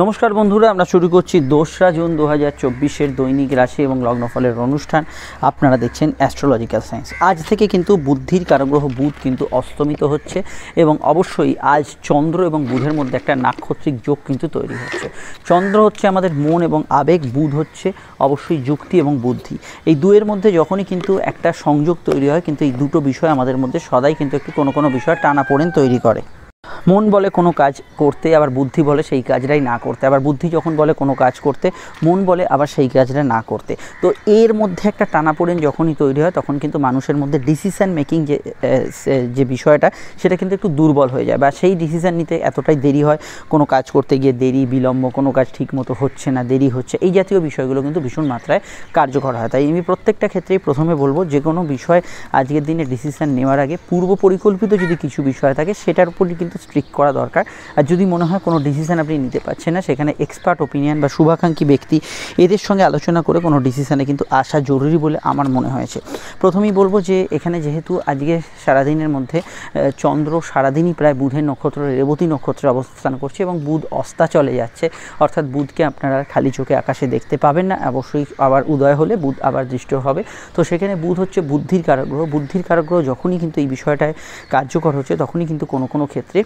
নমস্কার বন্ধুরা আমরা শুরু করছি দোসরা জুন দু হাজার চব্বিশের দৈনিক রাশি এবং লগ্নফলের অনুষ্ঠান আপনারা দেখছেন অ্যাস্ট্রোলজিক্যাল সায়েন্স আজ থেকে কিন্তু বুদ্ধির কারগ্রহ বুধ কিন্তু অস্তমিত হচ্ছে এবং অবশ্যই আজ চন্দ্র এবং বুধের মধ্যে একটা নাক্ষত্রিক যোগ কিন্তু তৈরি হচ্ছে চন্দ্র হচ্ছে আমাদের মন এবং আবেগ বুধ হচ্ছে অবশ্যই যুক্তি এবং বুদ্ধি এই দুয়ের মধ্যে যখনই কিন্তু একটা সংযোগ তৈরি হয় কিন্তু এই দুটো বিষয় আমাদের মধ্যে সদাই কিন্তু একটু কোনো কোনো বিষয় টানা পড়েন তৈরি করে মন বলে কোনো কাজ করতে আবার বুদ্ধি বলে সেই কাজটাই না করতে আবার বুদ্ধি যখন বলে কোনো কাজ করতে মন বলে আবার সেই কাজটা না করতে তো এর মধ্যে একটা টানাপোড়েন যখনই তৈরি হয় তখন কিন্তু মানুষের মধ্যে ডিসিশান মেকিং যে যে বিষয়টা সেটা কিন্তু একটু দুর্বল হয়ে যায় বা সেই ডিসিশান নিতে এতটাই দেরি হয় কোনো কাজ করতে গিয়ে দেরি বিলম্ব কোনো কাজ ঠিক মতো হচ্ছে না দেরি হচ্ছে এই জাতীয় বিষয়গুলো কিন্তু ভীষণ মাত্রায় কার্যকর হয় তাই আমি প্রত্যেকটা ক্ষেত্রেই প্রথমে বলবো যে কোনো বিষয় আজকের দিনে ডিসিশান নেওয়ার আগে পূর্ব পরিকল্পিত যদি কিছু বিষয় থাকে সেটার উপরই কিন্তু স্ট্রিক করা দরকার আর যদি মনে হয় কোনো ডিসিশান আপনি নিতে পারছেন না সেখানে এক্সপার্ট ওপিনিয়ন বা শুভাকাঙ্ক্ষী ব্যক্তি এদের সঙ্গে আলোচনা করে কোনো ডিসিশানে কিন্তু আসা জরুরি বলে আমার মনে হয়েছে প্রথমেই বলবো যে এখানে যেহেতু আজকে সারাদিনের মধ্যে চন্দ্র সারাদিনই প্রায় বুধের নক্ষত্র রেবতী নক্ষত্রে অবস্থান করছে এবং বুধ অস্তা চলে যাচ্ছে অর্থাৎ বুধকে আপনারা খালি চোখে আকাশে দেখতে পাবেন না অবশ্যই আবার উদয় হলে বুধ আবার দৃষ্ট হবে তো সেখানে বুধ হচ্ছে বুদ্ধির কারাগ্রহ বুদ্ধির কারাগ্রহ যখনই কিন্তু এই বিষয়টায় কার্যকর হচ্ছে তখনই কিন্তু কোনো কোনো ক্ষেত্রে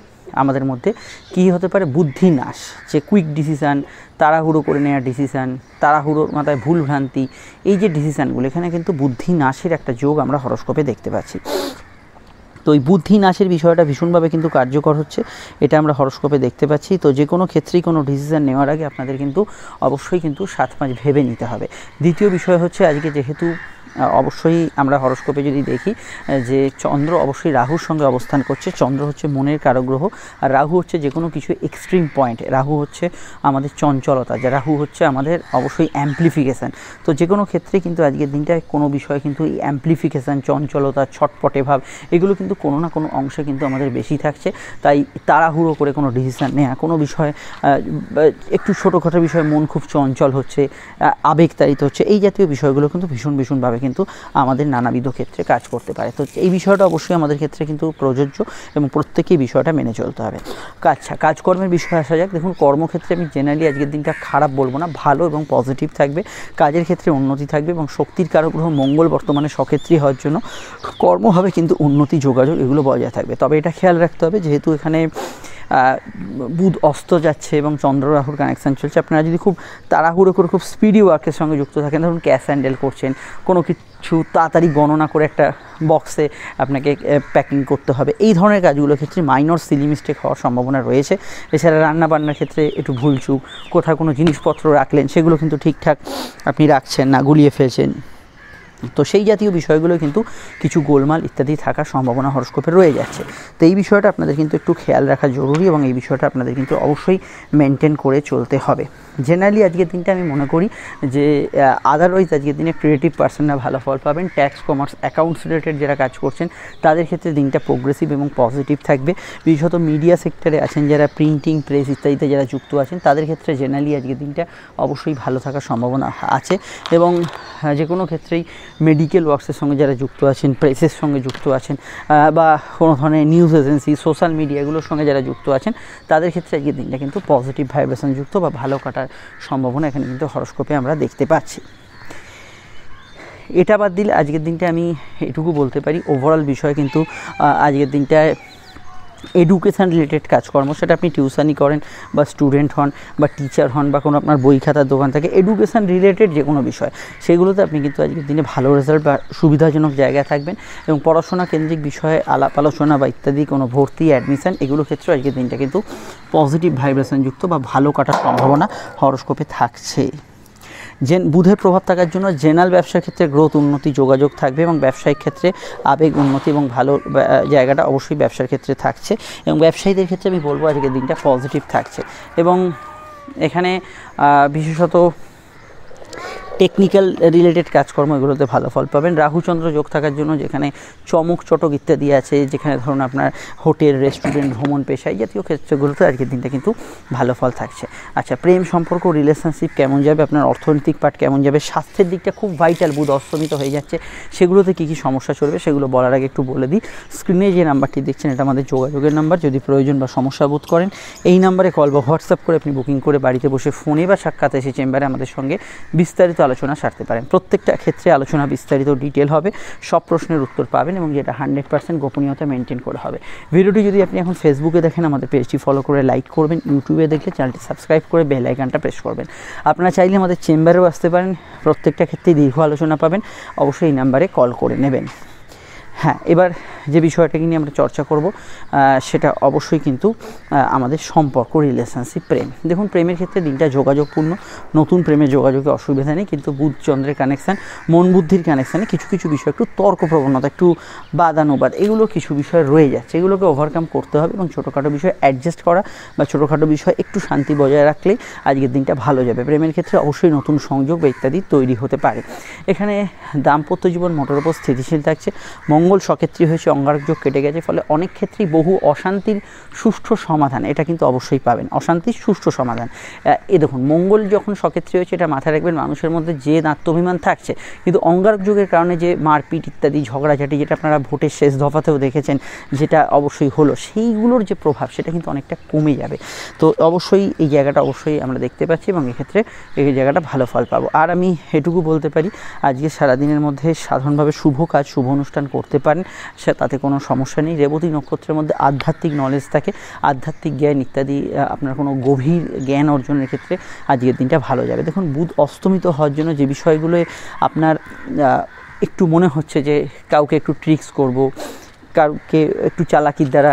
আমাদের মধ্যে কি হতে পারে বুদ্ধি নাশ যে কুইক ডিসিশান তাড়াহুড়ো করে নেওয়া ডিসিশান তাড়াহুড়োর মাথায় ভুল ভ্রান্তি এই যে ডিসিশানগুলো এখানে কিন্তু বুদ্ধি নাশের একটা যোগ আমরা হরস্কোপে দেখতে পাচ্ছি তো এই বুদ্ধি নাশের বিষয়টা ভীষণভাবে কিন্তু কার্যকর হচ্ছে এটা আমরা হরস্কোপে দেখতে পাচ্ছি তো যে কোনো ক্ষেত্রেই কোনো ডিসিশান নেওয়ার আগে আপনাদের কিন্তু অবশ্যই কিন্তু সাত পাঁচ ভেবে নিতে হবে দ্বিতীয় বিষয় হচ্ছে আজকে যেহেতু অবশ্যই আমরা হরস্কোপে যদি দেখি যে চন্দ্র অবশ্যই রাহুর সঙ্গে অবস্থান করছে চন্দ্র হচ্ছে মনের কারগ্রহ আর রাহু হচ্ছে যে কোনো কিছু এক্সট্রিম পয়েন্ট রাহু হচ্ছে আমাদের চঞ্চলতা যা রাহু হচ্ছে আমাদের অবশ্যই অ্যাম্প্লিফিকেশান তো যে কোনো ক্ষেত্রে কিন্তু আজকের দিনটায় কোনো বিষয়ে কিন্তু এই অ্যাম্প্লিফিকেশান চঞ্চলতা ছটপটে ভাব এগুলো কিন্তু কোনো না কোনো অংশে কিন্তু আমাদের বেশি থাকছে তাই তাড়াহুড়ো করে কোনো ডিসিশান নেওয়া কোনো বিষয়ে একটু ছোটোখাটো বিষয়ে মন খুব চঞ্চল হচ্ছে আবেগতাড়িত হচ্ছে এই জাতীয় বিষয়গুলো কিন্তু ভীষণ ভীষণভাবে কিন্তু আমাদের নানাবিধ ক্ষেত্রে কাজ করতে পারে তো এই বিষয়টা অবশ্যই আমাদের ক্ষেত্রে কিন্তু প্রযোজ্য এবং প্রত্যেকেই বিষয়টা মেনে চলতে হবে আচ্ছা কাজকর্মের বিষয়ে আসা যাক দেখুন কর্মক্ষেত্রে আমি জেনারেলি আজকের দিনটা খারাপ বলবো না ভালো এবং পজিটিভ থাকবে কাজের ক্ষেত্রে উন্নতি থাকবে এবং শক্তির কারগ্রহ মঙ্গল বর্তমানে সক্ষেত্রী হওয়ার জন্য কর্ম হবে কিন্তু উন্নতি যোগাযোগ এগুলো বজায় থাকবে তবে এটা খেয়াল রাখতে হবে যেহেতু এখানে বুধ অস্ত যাচ্ছে এবং চন্দ্র রাহুর কানেকশান চলছে আপনারা যদি খুব তাড়াহুড়ো করে খুব স্পিডি ওয়ার্কের সঙ্গে যুক্ত থাকেন ধরুন ক্যাশ হ্যান্ডেল করছেন কোনো কিছু তাড়াতাড়ি গণনা করে একটা বক্সে আপনাকে প্যাকিং করতে হবে এই ধরনের কাজগুলোর ক্ষেত্রে মাইনর সিলি মিস্টেক হওয়ার সম্ভাবনা রয়েছে এছাড়া রান্নাবান্নার ক্ষেত্রে একটু ভুলচুক কোথাও কোনো জিনিসপত্র রাখলেন সেগুলো কিন্তু ঠিকঠাক আপনি রাখছেন না গুলিয়ে ফেলছেন তো সেই জাতীয় বিষয়গুলো কিন্তু কিছু গোলমাল ইত্যাদি থাকার সম্ভাবনা হরস্কোপে রয়ে যাচ্ছে তো এই বিষয়টা আপনাদের কিন্তু একটু খেয়াল রাখা জরুরি এবং এই বিষয়টা আপনাদের কিন্তু অবশ্যই মেনটেন করে চলতে হবে জেনারেলি আজকের দিনটা আমি মনে করি যে আদারওয়াইজ আজকের দিনে ক্রিয়েটিভ পার্সনরা ভালো ফল পাবেন ট্যাক্স কমার্স অ্যাকাউন্টস রিলেটেড যারা কাজ করছেন তাদের ক্ষেত্রে দিনটা প্রোগ্রেসিভ এবং পজিটিভ থাকবে বিশেষত মিডিয়া সেক্টরে আছেন যারা প্রিন্টিং প্রেস ইত্যাদিতে যারা যুক্ত আছেন তাদের ক্ষেত্রে জেনারেলি আজকের দিনটা অবশ্যই ভালো থাকার সম্ভাবনা আছে এবং যে কোনো ক্ষেত্রেই মেডিকেল ওয়ার্কসের সঙ্গে যারা যুক্ত আছেন প্রেসের সঙ্গে যুক্ত আছেন বা কোনো ধরনের নিউজ এজেন্সি সোশ্যাল মিডিয়াগুলোর সঙ্গে যারা যুক্ত আছেন তাদের ক্ষেত্রে আজকের দিনটা কিন্তু পজিটিভ ভাইব্রেশন যুক্ত বা ভালো কাটার সম্ভাবনা এখানে কিন্তু হরস্কোপে আমরা দেখতে পাচ্ছি এটা বাদ দিলে আজকের দিনটা আমি এটুকু বলতে পারি ওভারঅল বিষয় কিন্তু আজকের দিনটায় এডুকেশান রিলেটেড কাজকর্ম সেটা আপনি টিউশানি করেন বা স্টুডেন্ট হন বা টিচার হন বা কোনো আপনার বই খাতার দোকান থাকে এডুকেশান রিলেটেড যে কোনো বিষয় সেগুলোতে আপনি কিন্তু আজকের দিনে ভালো রেজাল্ট বা সুবিধাজনক জায়গায় থাকবেন এবং পড়াশোনা কেন্দ্রিক বিষয়ে আলাপ আলোচনা বা ইত্যাদি কোনো ভর্তি অ্যাডমিশান এগুলো ক্ষেত্রে আজকের দিনটা কিন্তু পজিটিভ ভাইব্রেশনযুক্ত বা ভালো কাটার সম্ভাবনা হরস্কোপে থাকছে যে বুধের প্রভাব থাকার জন্য জেনারেল ব্যবসার ক্ষেত্রে গ্রোথ উন্নতি যোগাযোগ থাকবে এবং ব্যবসায়িক ক্ষেত্রে আবেগ উন্নতি এবং ভালো জায়গাটা অবশ্যই ব্যবসার ক্ষেত্রে থাকছে এবং ব্যবসায়ীদের ক্ষেত্রে আমি বলবো আজকের দিনটা পজিটিভ থাকছে এবং এখানে বিশেষত টেকনিক্যাল রিলেটেড কাজকর্ম এগুলোতে ভালো ফল পাবেন রাহুচন্দ্র যোগ থাকার জন্য যেখানে চমক চটক ইত্যাদি আছে যেখানে ধরুন আপনার হোটেল রেস্টুরেন্ট ভ্রমণ এই জাতীয় ক্ষেত্রগুলোতে আজকের দিনটা কিন্তু ভালো ফল থাকছে আচ্ছা প্রেম সম্পর্ক রিলেশনশিপ কেমন যাবে আপনার অর্থনৈতিক পার্ট কেমন যাবে স্বাস্থ্যের দিকটা খুব ভাইটাল বুধ অস্তমিত হয়ে যাচ্ছে সেগুলোতে কী কী সমস্যা চলবে সেগুলো বলার আগে একটু বলে দিই স্ক্রিনে যে নাম্বারটি দেখছেন এটা আমাদের যোগাযোগের নাম্বার যদি প্রয়োজন বা সমস্যা বোধ করেন এই নাম্বারে কল বা হোয়াটসঅ্যাপ করে আপনি বুকিং করে বাড়িতে বসে ফোনে বা সাক্ষাৎ এসে চেম্বারে আমাদের সঙ্গে বিস্তারিত আলোচনা সারতে পারেন প্রত্যেকটা ক্ষেত্রে আলোচনা বিস্তারিত ডিটেল হবে সব প্রশ্নের উত্তর পাবেন এবং যেটা হান্ড্রেড পার্সেন্ট গোপনীয়তা মেনটেন করা হবে ভিডিওটি যদি আপনি এখন ফেসবুকে দেখেন আমাদের পেজটি ফলো করে লাইক করবেন ইউটিউবে দেখলে চ্যানেলটি সাবস্ক্রাইব করে বেল আইকানটা প্রেস করবেন আপনারা চাইলে আমাদের চেম্বারেও আসতে পারেন প্রত্যেকটা ক্ষেত্রেই দীর্ঘ আলোচনা পাবেন অবশ্যই এই নাম্বারে কল করে নেবেন হ্যাঁ এবার যে বিষয়টাকে নিয়ে আমরা চর্চা করব সেটা অবশ্যই কিন্তু আমাদের সম্পর্ক রিলেশনশিপ প্রেম দেখুন প্রেমের ক্ষেত্রে দিনটা যোগাযোগপূর্ণ নতুন প্রেমের যোগাযোগে অসুবিধা নেই কিন্তু চন্দ্রের কানেকশান মন বুদ্ধির কানেকশানে কিছু কিছু বিষয় একটু তর্ক প্রবণতা একটু বাদানুবাদ এগুলো কিছু বিষয় রয়ে যাচ্ছে এগুলোকে ওভারকাম করতে হবে এবং ছোটোখাটো বিষয় অ্যাডজাস্ট করা বা ছোটোখাটো বিষয় একটু শান্তি বজায় রাখলে আজকের দিনটা ভালো যাবে প্রেমের ক্ষেত্রে অবশ্যই নতুন সংযোগ বা ইত্যাদি তৈরি হতে পারে এখানে দাম্পত্য জীবন মোটর উপর স্থিতিশীল থাকছে মঙ্গল মঙ্গল সক্ষেত্রী হয়েছে অঙ্গারকযোগ কেটে গেছে ফলে অনেক ক্ষেত্রেই বহু অশান্তির সুষ্ঠু সমাধান এটা কিন্তু অবশ্যই পাবেন অশান্তির সুষ্ঠু সমাধান এ দেখুন মঙ্গল যখন সক্ষেত্রী হয়েছে এটা মাথায় রাখবেন মানুষের মধ্যে যে নাত্যাভিমান থাকছে কিন্তু অঙ্গারকযোগের কারণে যে মারপিট ইত্যাদি ঝগড়াঝাটি যেটা আপনারা ভোটের শেষ দফাতেও দেখেছেন যেটা অবশ্যই হলো সেইগুলোর যে প্রভাব সেটা কিন্তু অনেকটা কমে যাবে তো অবশ্যই এই জায়গাটা অবশ্যই আমরা দেখতে পাচ্ছি এবং এক্ষেত্রে এই জায়গাটা ভালো ফল পাবো আর আমি এটুকু বলতে পারি আজকে সারাদিনের মধ্যে সাধারণভাবে শুভ কাজ শুভ অনুষ্ঠান করতে করতে পারেন সে তাতে কোনো সমস্যা নেই রেবতী নক্ষত্রের মধ্যে আধ্যাত্মিক নলেজ থাকে আধ্যাত্মিক জ্ঞান ইত্যাদি আপনার কোনো গভীর জ্ঞান অর্জনের ক্ষেত্রে আজকের দিনটা ভালো যাবে দেখুন বুধ অস্তমিত হওয়ার জন্য যে বিষয়গুলো আপনার একটু মনে হচ্ছে যে কাউকে একটু ট্রিক্স করব কারকে একটু চালাকির দ্বারা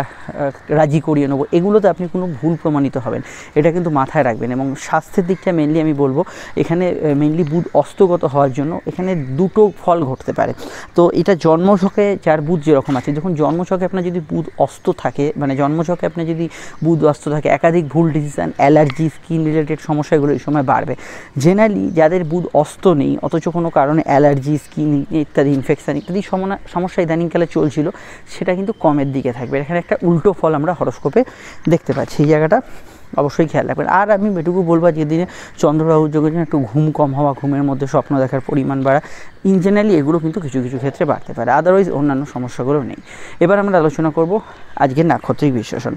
রাজি করিয়ে নেবো এগুলোতে আপনি কোনো ভুল প্রমাণিত হবেন এটা কিন্তু মাথায় রাখবেন এবং স্বাস্থ্যের দিকটা মেনলি আমি বলবো এখানে মেনলি বুধ অস্তগত হওয়ার জন্য এখানে দুটো ফল ঘটতে পারে তো এটা জন্মছকে যার বুধ যেরকম আছে যখন জন্মছকে আপনার যদি বুধ অস্ত থাকে মানে জন্মছকে আপনার যদি বুধ অস্ত থাকে একাধিক ভুল ডিসিশান অ্যালার্জি স্কিন রিলেটেড সমস্যাগুলো এই সময় বাড়বে জেনারেলি যাদের বুধ অস্ত নেই অথচ কোনো কারণে অ্যালার্জি স্কিন ইত্যাদি ইনফেকশান ইত্যাদি সমস্যা ইদানিংকালে চলছিল সেটা কিন্তু কমের দিকে থাকবে এখানে একটা উল্টো ফল আমরা হরস্কোপে দেখতে পাচ্ছি এই জায়গাটা অবশ্যই খেয়াল রাখবেন আর আমি এটুকু বলবো যেদিনে চন্দ্রবাবু যোগের জন্য একটু ঘুম কম হওয়া ঘুমের মধ্যে স্বপ্ন দেখার পরিমাণ বাড়া ইন জেনারেলি এগুলো কিন্তু কিছু কিছু ক্ষেত্রে বাড়তে পারে আদারওয়াইজ অন্যান্য সমস্যাগুলো নেই এবার আমরা আলোচনা করব আজকে নাক্ষত্রিক বিশ্লেষণ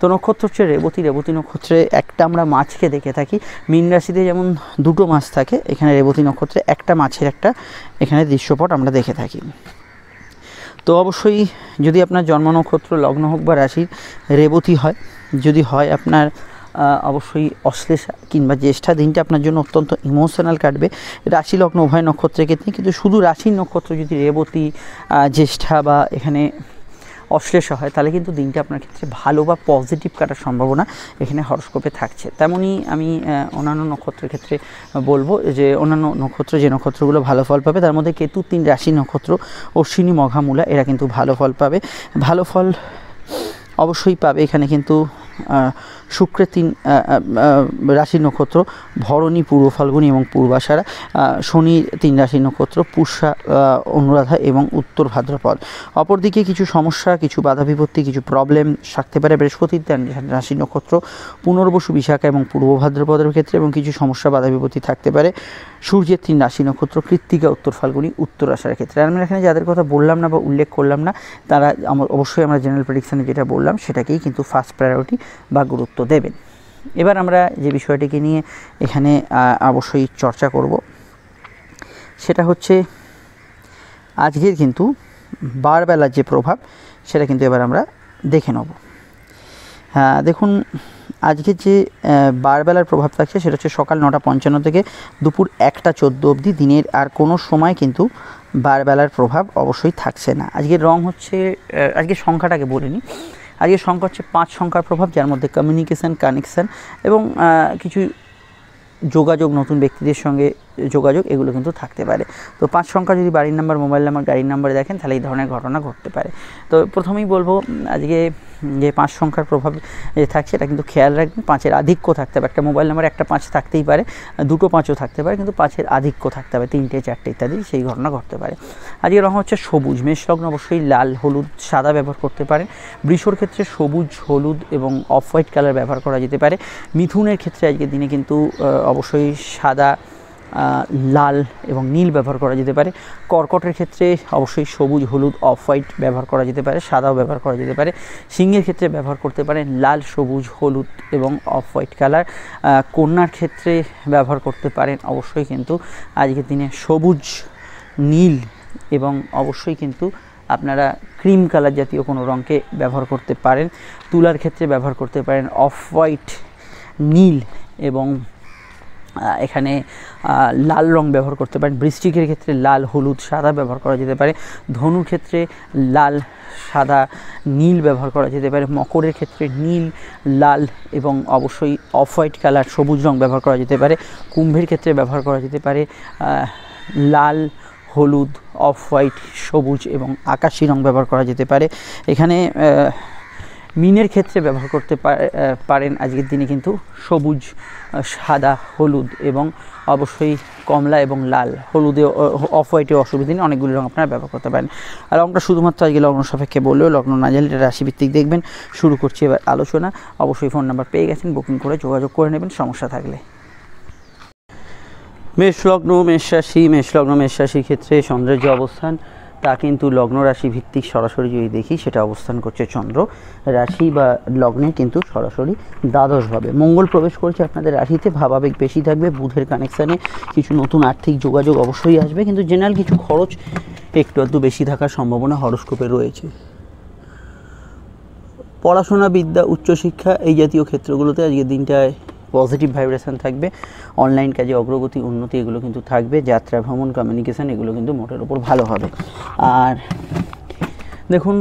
তো নক্ষত্র হচ্ছে রেবতী রেবতী নক্ষত্রে একটা আমরা মাছকে দেখে থাকি মিন রাশিতে যেমন দুটো মাছ থাকে এখানে রেবতী নক্ষত্রে একটা মাছের একটা এখানে দৃশ্যপট আমরা দেখে থাকি তো অবশ্যই যদি আপনার জন্ম নক্ষত্র লগ্ন হোক বা রাশির রেবতী হয় যদি হয় আপনার অবশ্যই অশ্লেষা কিংবা জ্যেষ্ঠা দিনটা আপনার জন্য অত্যন্ত ইমোশনাল কাটবে রাশি লগ্ন উভয় নক্ষত্রের ক্ষেত্রে কিন্তু শুধু রাশির নক্ষত্র যদি রেবতী জ্যেষ্ঠা বা এখানে অশ্লেষ হয় তাহলে কিন্তু দিনটা আপনার ক্ষেত্রে ভালো বা পজিটিভ কাটার সম্ভাবনা এখানে হরস্কোপে থাকছে তেমনই আমি অন্যান্য নক্ষত্রের ক্ষেত্রে বলবো যে অন্যান্য নক্ষত্র যে নক্ষত্রগুলো ভালো ফল পাবে তার মধ্যে কেতু তিন রাশি নক্ষত্র অশ্বিনী মঘামূলা এরা কিন্তু ভালো ফল পাবে ভালো ফল অবশ্যই পাবে এখানে কিন্তু শুক্রের তিন রাশি নক্ষত্র ভরণী পূর্ব ফাল্গুনী এবং পূর্বাশারা শনির তিন রাশি নক্ষত্র পুষ্যা অনুরাধা এবং উত্তর ভাদ্রপদ অপরদিকে কিছু সমস্যা কিছু বাধা বিপত্তি কিছু প্রবলেম থাকতে পারে বৃহস্পতির রাশি নক্ষত্র পুনর্বসু বিশাখা এবং পূর্ব ভাদ্রপদের ক্ষেত্রে এবং কিছু সমস্যা বাধা বিপত্তি থাকতে পারে সূর্যের তিন রাশি নক্ষত্র কৃত্তিকা উত্তর ফাল্গুনী উত্তর আসার ক্ষেত্রে আমি এখানে যাদের কথা বললাম না বা উল্লেখ করলাম না তারা অবশ্যই আমরা জেনারেল প্রেডিকশানে যেটা বললাম সেটাকেই কিন্তু ফার্স্ট প্রায়োরিটি বা গুরুত্ব দেবেন এবার আমরা যে বিষয়টিকে নিয়ে এখানে অবশ্যই চর্চা করব সেটা হচ্ছে আজকের কিন্তু বারবেলার যে প্রভাব সেটা কিন্তু এবার আমরা দেখে নেব হ্যাঁ দেখুন আজকে যে বারবেলার প্রভাব থাকছে সেটা হচ্ছে সকাল নটা পঞ্চান্ন থেকে দুপুর একটা চোদ্দো অবধি দিনের আর কোনো সময় কিন্তু বারবেলার প্রভাব অবশ্যই থাকছে না আজকের রং হচ্ছে আজকে সংখ্যাটাকে বলিনি আজকে সংখ্যা হচ্ছে পাঁচ সংখ্যার প্রভাব যার মধ্যে কমিউনিকেশান কানেকশান এবং কিছু যোগাযোগ নতুন ব্যক্তিদের সঙ্গে যোগাযোগ এগুলো কিন্তু থাকতে পারে তো পাঁচ সংখ্যা যদি বাড়ির নাম্বার মোবাইল নাম্বার গাড়ির নাম্বার দেখেন তাহলে এই ধরনের ঘটনা ঘটতে পারে তো প্রথমেই বলবো আজকে যে পাঁচ সংখ্যার প্রভাব যে থাকছে এটা কিন্তু খেয়াল রাখবেন পাঁচের আধিক্য থাকতে পারে একটা মোবাইল নাম্বার একটা পাঁচ থাকতেই পারে দুটো পাঁচও থাকতে পারে কিন্তু পাঁচের আধিক্য থাকতে হবে তিনটে চারটে ইত্যাদি সেই ঘটনা ঘটতে পারে আজকে রঙ হচ্ছে সবুজ লগ্ন অবশ্যই লাল হলুদ সাদা ব্যবহার করতে পারেন বৃষর ক্ষেত্রে সবুজ হলুদ এবং অফ হোয়াইট কালার ব্যবহার করা যেতে পারে মিথুনের ক্ষেত্রে আজকের দিনে কিন্তু অবশ্যই সাদা লাল এবং নীল ব্যবহার করা যেতে পারে কর্কটের ক্ষেত্রে অবশ্যই সবুজ হলুদ অফ হোয়াইট ব্যবহার করা যেতে পারে সাদাও ব্যবহার করা যেতে পারে সিংহের ক্ষেত্রে ব্যবহার করতে পারেন লাল সবুজ হলুদ এবং অফ হোয়াইট কালার কন্যার ক্ষেত্রে ব্যবহার করতে পারেন অবশ্যই কিন্তু আজকের দিনে সবুজ নীল এবং অবশ্যই কিন্তু আপনারা ক্রিম কালার জাতীয় কোনো রঙকে ব্যবহার করতে পারেন তুলার ক্ষেত্রে ব্যবহার করতে পারেন অফ হোয়াইট নীল এবং এখানে লাল রং ব্যবহার করতে পারেন বৃষ্টিকের ক্ষেত্রে লাল হলুদ সাদা ব্যবহার করা যেতে পারে ধনুর ক্ষেত্রে লাল সাদা নীল ব্যবহার করা যেতে পারে মকরের ক্ষেত্রে নীল লাল এবং অবশ্যই অফ হোয়াইট কালার সবুজ রং ব্যবহার করা যেতে পারে কুম্ভের ক্ষেত্রে ব্যবহার করা যেতে পারে লাল হলুদ অফ হোয়াইট সবুজ এবং আকাশি রং ব্যবহার করা যেতে পারে এখানে মিনের ক্ষেত্রে ব্যবহার করতে পারেন আজকের দিনে কিন্তু সবুজ সাদা হলুদ এবং অবশ্যই কমলা এবং লাল হলুদে অফ হোয়াইটে অসুবিধা নেই অনেকগুলি রঙ আপনারা ব্যবহার করতে পারেন আর রঙটা শুধুমাত্র আজকে লগ্ন সাপেক্ষে বললেও লগ্ন না জানলে এটা রাশিভিত্তিক দেখবেন শুরু করছি এবার আলোচনা অবশ্যই ফোন নাম্বার পেয়ে গেছেন বুকিং করে যোগাযোগ করে নেবেন সমস্যা থাকলে মেষ লগ্ন মেষ রাশি মেষ লগ্ন মেষ রাশির ক্ষেত্রে চন্দ্রের যে অবস্থান তা কিন্তু লগ্ন রাশি ভিত্তিক সরাসরি যদি দেখি সেটা অবস্থান করছে চন্দ্র রাশি বা লগ্নে কিন্তু সরাসরি দ্বাদশভাবে মঙ্গল প্রবেশ করছে আপনাদের রাশিতে ভাবাবেগ বেশি থাকবে বুধের কানেকশানে কিছু নতুন আর্থিক যোগাযোগ অবশ্যই আসবে কিন্তু জেনারেল কিছু খরচ একটু একটু বেশি থাকার সম্ভাবনা হরস্কোপে রয়েছে পড়াশোনা বিদ্যা উচ্চশিক্ষা এই জাতীয় ক্ষেত্রগুলোতে আজকের দিনটায় পজিটিভ ভাইব্রেশন থাকবে অনলাইন কাজে অগ্রগতি উন্নতি এগুলো কিন্তু থাকবে যাত্রা ভ্রমণ কমিউনিকেশান এগুলো কিন্তু মোটের ওপর ভালো হবে আর দেখুন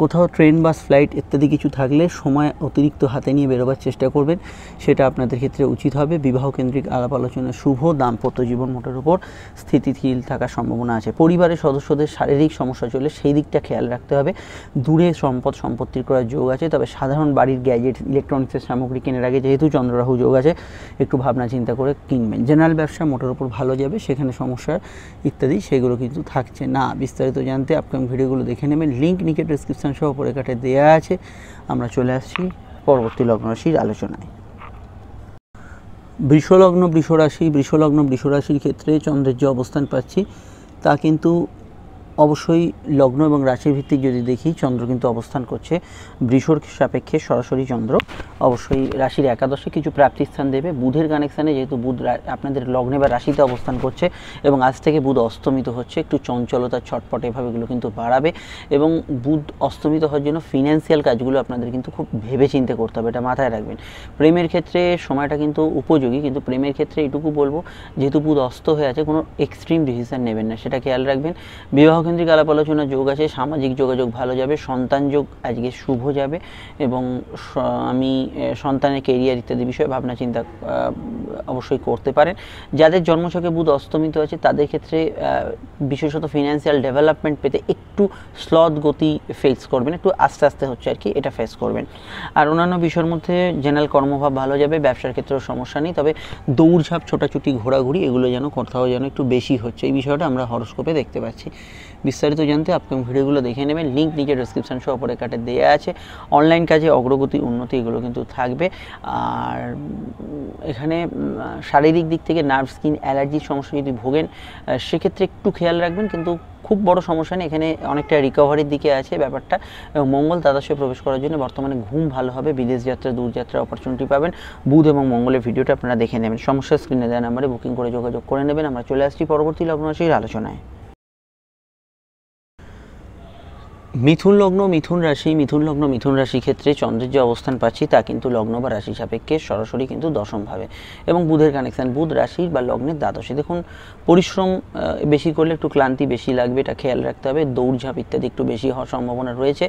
কোথাও ট্রেন বাস ফ্লাইট ইত্যাদি কিছু থাকলে সময় অতিরিক্ত হাতে নিয়ে বেরোবার চেষ্টা করবেন সেটা আপনাদের ক্ষেত্রে উচিত হবে বিবাহ কেন্দ্রিক আলাপ আলোচনা শুভ দাম্পত্য জীবন মোটের উপর স্থিতিশীল থাকার সম্ভাবনা আছে পরিবারের সদস্যদের শারীরিক সমস্যা চলে সেই দিকটা খেয়াল রাখতে হবে দূরে সম্পদ সম্পত্তির করার যোগ আছে তবে সাধারণ বাড়ির গ্যাজেট ইলেকট্রনিক্সের সামগ্রী কেনার আগে যেহেতু চন্দ্ররাহু যোগ আছে একটু ভাবনা চিন্তা করে কিনবেন জেনারেল ব্যবসা মোটের উপর ভালো যাবে সেখানে সমস্যা ইত্যাদি সেগুলো কিন্তু থাকছে না বিস্তারিত জানতে আপকামিং ভিডিওগুলো দেখে নেবেন লিঙ্ক নিচে ডিসক্রিপশান সহ পরে কাটে দেওয়া আছে আমরা চলে আসছি পরবর্তী লগ্নরাশির আলোচনায় বৃষলগ্ন বৃষরাশি বৃষলগ্ন বৃষরাশির ক্ষেত্রে চন্দ্রের যে অবস্থান পাচ্ছি তা কিন্তু অবশ্যই লগ্ন এবং রাশিভিত্তিক যদি দেখি চন্দ্র কিন্তু অবস্থান করছে বৃষর সাপেক্ষে সরাসরি চন্দ্র অবশ্যই রাশির একাদশে কিছু প্রাপ্তিস্থান দেবে বুধের কানেকশানে যেহেতু বুধ আপনাদের লগ্নে বা রাশিতে অবস্থান করছে এবং আজ থেকে বুধ অস্তমিত হচ্ছে একটু চঞ্চলতা ছটপট এভাবেগুলো কিন্তু বাড়াবে এবং বুধ অস্তমিত হওয়ার জন্য ফিনান্সিয়াল কাজগুলো আপনাদের কিন্তু খুব ভেবে চিন্তে করতে হবে এটা মাথায় রাখবেন প্রেমের ক্ষেত্রে সময়টা কিন্তু উপযোগী কিন্তু প্রেমের ক্ষেত্রে এটুকু বলবো যেহেতু বুধ অস্ত হয়ে আছে কোনো এক্সট্রিম ডিসিশান নেবেন না সেটা খেয়াল রাখবেন বিবাহ গ্রহকেন্দ্রিক আলাপ আলোচনা যোগ আছে সামাজিক যোগাযোগ ভালো যাবে সন্তান যোগ আজকে শুভ যাবে এবং আমি সন্তানের কেরিয়ার ইত্যাদি বিষয়ে ভাবনা চিন্তা অবশ্যই করতে পারেন যাদের জন্মছকে বুধ অস্তমিত আছে তাদের ক্ষেত্রে বিশেষত ফিনান্সিয়াল ডেভেলপমেন্ট পেতে একটু স্লথ গতি ফেস করবেন একটু আস্তে আস্তে হচ্ছে আর কি এটা ফেস করবেন আর অন্যান্য বিষয়ের মধ্যে জেনারেল কর্মভাব ভালো যাবে ব্যবসার ক্ষেত্রেও সমস্যা নেই তবে দৌড়ঝাঁপ ছোটাছুটি ঘোরাঘুরি এগুলো যেন কোথাও যেন একটু বেশি হচ্ছে এই বিষয়টা আমরা হরস্কোপে দেখতে পাচ্ছি বিস্তারিত জানতে আপনি ভিডিওগুলো দেখে নেবেন লিঙ্ক নিচে ডিসক্রিপশান সহ অপরের কাটে দেওয়া আছে অনলাইন কাজে অগ্রগতি উন্নতি এগুলো কিন্তু থাকবে আর এখানে শারীরিক দিক থেকে নার্ভ স্কিন অ্যালার্জির সমস্যা যদি ভোগেন সেক্ষেত্রে একটু খেয়াল রাখবেন কিন্তু খুব বড় সমস্যা নেই এখানে অনেকটা রিকভারির দিকে আছে ব্যাপারটা এবং মঙ্গল দ্বাদশে প্রবেশ করার জন্য বর্তমানে ঘুম ভালো হবে বিদেশ যাত্রা দূরযাত্রা অপরচুনিটি পাবেন বুধ এবং মঙ্গলের ভিডিওটা আপনারা দেখে নেবেন সমস্যা স্ক্রিনে দেওয়া নাম্বারে বুকিং করে যোগাযোগ করে নেবেন আমরা চলে আসছি পরবর্তী লগ্নরাশির আলোচনায় মিথুন লগ্ন মিথুন রাশি মিথুন লগ্ন মিথুন রাশি ক্ষেত্রে চন্দ্রের যে অবস্থান পাচ্ছি তা কিন্তু লগ্ন বা রাশি সাপেক্ষে সরাসরি কিন্তু দশমভাবে এবং বুধের কানেকশান বুধ রাশির বা লগ্নের দ্বাদশে দেখুন পরিশ্রম বেশি করলে একটু ক্লান্তি বেশি লাগবে এটা খেয়াল রাখতে হবে দৌড়ঝাঁপ ইত্যাদি একটু বেশি হওয়ার সম্ভাবনা রয়েছে